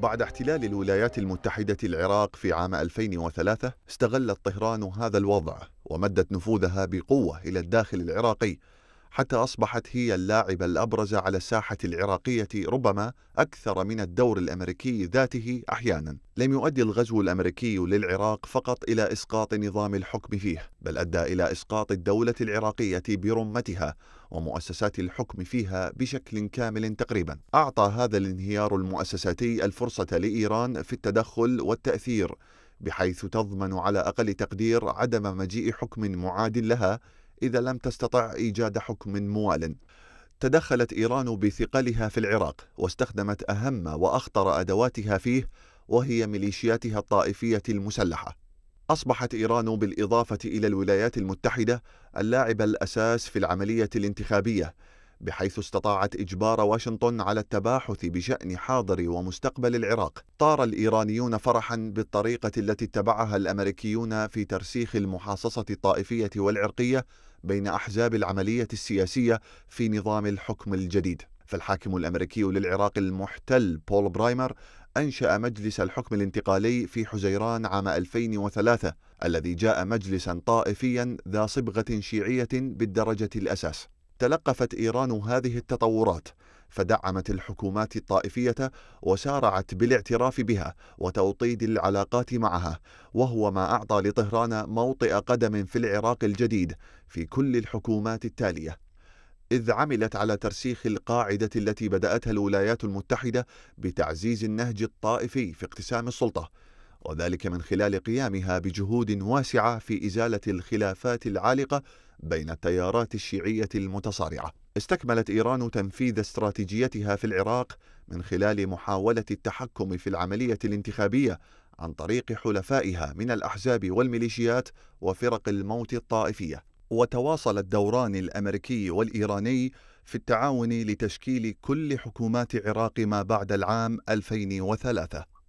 بعد احتلال الولايات المتحدة العراق في عام 2003 استغلت طهران هذا الوضع ومدت نفوذها بقوة إلى الداخل العراقي حتى أصبحت هي اللاعبة الأبرز على الساحة العراقية ربما أكثر من الدور الأمريكي ذاته أحيانا لم يؤدي الغزو الأمريكي للعراق فقط إلى إسقاط نظام الحكم فيه بل أدى إلى إسقاط الدولة العراقية برمتها ومؤسسات الحكم فيها بشكل كامل تقريبا أعطى هذا الانهيار المؤسساتي الفرصة لإيران في التدخل والتأثير بحيث تضمن على أقل تقدير عدم مجيء حكم معاد لها إذا لم تستطع إيجاد حكم موال تدخلت إيران بثقلها في العراق واستخدمت أهم وأخطر أدواتها فيه وهي ميليشياتها الطائفية المسلحة أصبحت إيران بالإضافة إلى الولايات المتحدة اللاعب الأساس في العملية الانتخابية بحيث استطاعت إجبار واشنطن على التباحث بشأن حاضر ومستقبل العراق طار الإيرانيون فرحا بالطريقة التي اتبعها الأمريكيون في ترسيخ المحاصصة الطائفية والعرقية بين أحزاب العملية السياسية في نظام الحكم الجديد فالحاكم الأمريكي للعراق المحتل بول برايمر أنشأ مجلس الحكم الانتقالي في حزيران عام 2003 الذي جاء مجلسا طائفيا ذا صبغة شيعية بالدرجة الأساس تلقفت إيران هذه التطورات فدعمت الحكومات الطائفية وسارعت بالاعتراف بها وتوطيد العلاقات معها وهو ما أعطى لطهران موطئ قدم في العراق الجديد في كل الحكومات التالية إذ عملت على ترسيخ القاعدة التي بدأتها الولايات المتحدة بتعزيز النهج الطائفي في اقتسام السلطة وذلك من خلال قيامها بجهود واسعة في إزالة الخلافات العالقة بين التيارات الشيعية المتصارعة. استكملت إيران تنفيذ استراتيجيتها في العراق من خلال محاولة التحكم في العملية الانتخابية عن طريق حلفائها من الأحزاب والميليشيات وفرق الموت الطائفية. وتواصل الدوران الأمريكي والإيراني في التعاون لتشكيل كل حكومات عراق ما بعد العام 2003